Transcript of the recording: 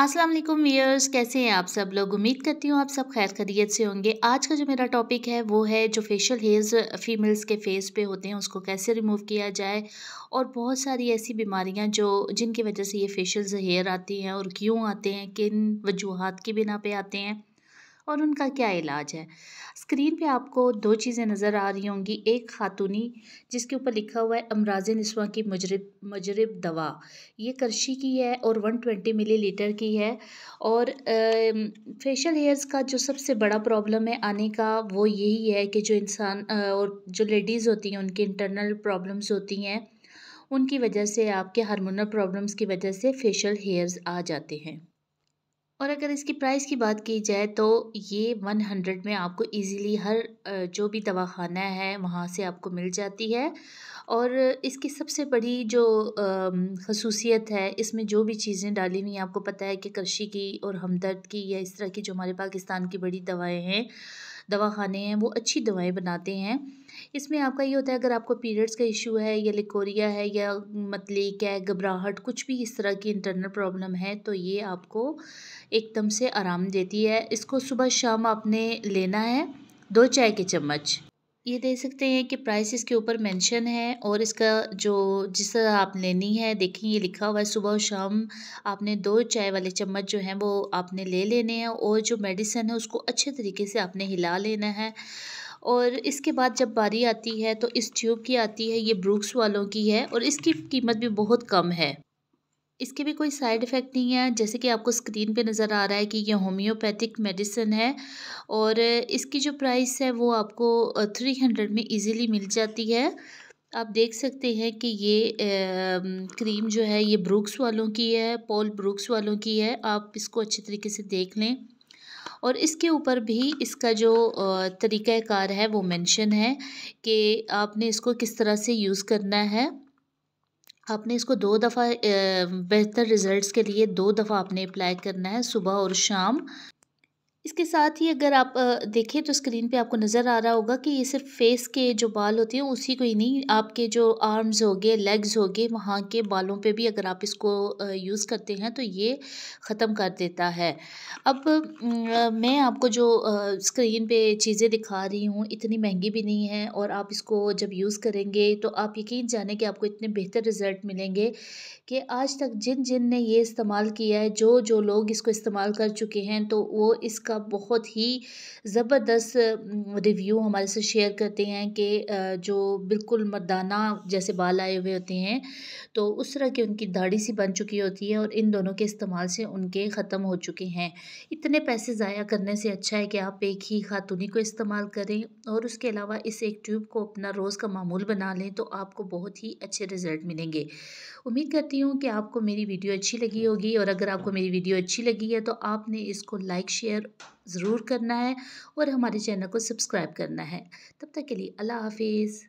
अस्सलाम वालेकुम व्यूअर्स कैसे हैं आप सब लोग उम्मीद करती हूँ आप सब खैर खरीत से होंगे आज का जो मेरा टॉपिक है वो है जो फेशियल हेयर्स फीमेल्स के फेस पे होते हैं उसको कैसे रिमूव किया जाए और बहुत सारी ऐसी बीमारियां जो जिनकी वजह से ये फेशियल हेयर आती हैं और क्यों आते हैं किन वजूहत की बिना पे आते हैं और उनका क्या इलाज है स्क्रीन पे आपको दो चीज़ें नज़र आ रही होंगी एक खातूनी जिसके ऊपर लिखा हुआ है अमराज नस्वा की मजरब मजरब दवा ये करशी की है और 120 मिलीलीटर की है और फेशियल हेयर्स का जो सबसे बड़ा प्रॉब्लम है आने का वो यही है कि जो इंसान और जो लेडीज़ होती हैं उनकी इंटरनल प्रॉब्लम्स होती हैं उनकी वजह से आपके हारमोनल प्रॉब्लम्स की वजह से फेशल हेयर्स आ जाते हैं और अगर इसकी प्राइस की बात की जाए तो ये वन हंड्रेड में आपको इजीली हर जो भी दवाखाना है वहाँ से आपको मिल जाती है और इसकी सबसे बड़ी जो खसूसियत है इसमें जो भी चीज़ें डाली हुई हैं आपको पता है कि करशी की और हमदर्द की या इस तरह की जो हमारे पाकिस्तान की बड़ी दवाएं हैं दवा खाने हैं वो अच्छी दवाएं बनाते हैं इसमें आपका ये होता है अगर आपको पीरियड्स का इशू है या लिकोरिया है या मतलीक है घबराहट कुछ भी इस तरह की इंटरनल प्रॉब्लम है तो ये आपको एकदम से आराम देती है इसको सुबह शाम आपने लेना है दो चाय के चम्मच ये देख सकते हैं कि प्राइस इसके ऊपर मेंशन है और इसका जो जिस तरह आप लेनी है देखें ये लिखा हुआ है सुबह और शाम आपने दो चाय वाले चम्मच जो हैं वो आपने ले लेने हैं और जो मेडिसन है उसको अच्छे तरीके से आपने हिला लेना है और इसके बाद जब बारी आती है तो इस ट्यूब की आती है ये ब्रूक्स वालों की है और इसकी कीमत भी बहुत कम है इसके भी कोई साइड इफ़ेक्ट नहीं है जैसे कि आपको स्क्रीन पे नज़र आ रहा है कि ये होम्योपैथिक मेडिसिन है और इसकी जो प्राइस है वो आपको थ्री हंड्रेड में इजीली मिल जाती है आप देख सकते हैं कि ये ए, क्रीम जो है ये ब्रूक्स वालों की है पॉल ब्रूक्स वालों की है आप इसको अच्छे तरीके से देख लें और इसके ऊपर भी इसका जो तरीक़ाकार है वो मेंशन है कि आपने इसको किस तरह से यूज़ करना है आपने इसको दो दफ़ा बेहतर रिज़ल्ट्स के लिए दो दफ़ा आपने अप्लाई करना है सुबह और शाम इसके साथ ही अगर आप देखें तो स्क्रीन पे आपको नज़र आ रहा होगा कि ये सिर्फ फेस के जो बाल होते हैं उसी को ही नहीं आपके जो आर्म्स हो गए लेग्स हो गए वहाँ के बालों पे भी अगर आप इसको यूज़ करते हैं तो ये ख़त्म कर देता है अब मैं आपको जो स्क्रीन पे चीज़ें दिखा रही हूँ इतनी महंगी भी नहीं है और आप इसको जब यूज़ करेंगे तो आप यकीन जाने कि आपको इतने बेहतर रिज़ल्ट मिलेंगे कि आज तक जिन जिन ने ये इस्तेमाल किया है जो जो लोग इसको इस्तेमाल कर चुके हैं तो वो इसका इसका बहुत ही ज़बरदस्त रिव्यू हमारे से शेयर करते हैं कि जो बिल्कुल मर्दाना जैसे बाल आए हुए होते हैं तो उस तरह की उनकी दाढ़ी सी बन चुकी होती है और इन दोनों के इस्तेमाल से उनके ख़त्म हो चुके हैं इतने पैसे ज़ाया करने से अच्छा है कि आप एक ही खातूनी को इस्तेमाल करें और उसके अलावा इस एक ट्यूब को अपना रोज़ का मामूल बना लें तो आपको बहुत ही अच्छे रिज़ल्ट मिलेंगे उम्मीद करती हूँ कि आपको मेरी वीडियो अच्छी लगी होगी और अगर आपको मेरी वीडियो अच्छी लगी है तो आपने इसको लाइक शेयर ज़रूर करना है और हमारे चैनल को सब्सक्राइब करना है तब तक के लिए अल्लाह हाफिज़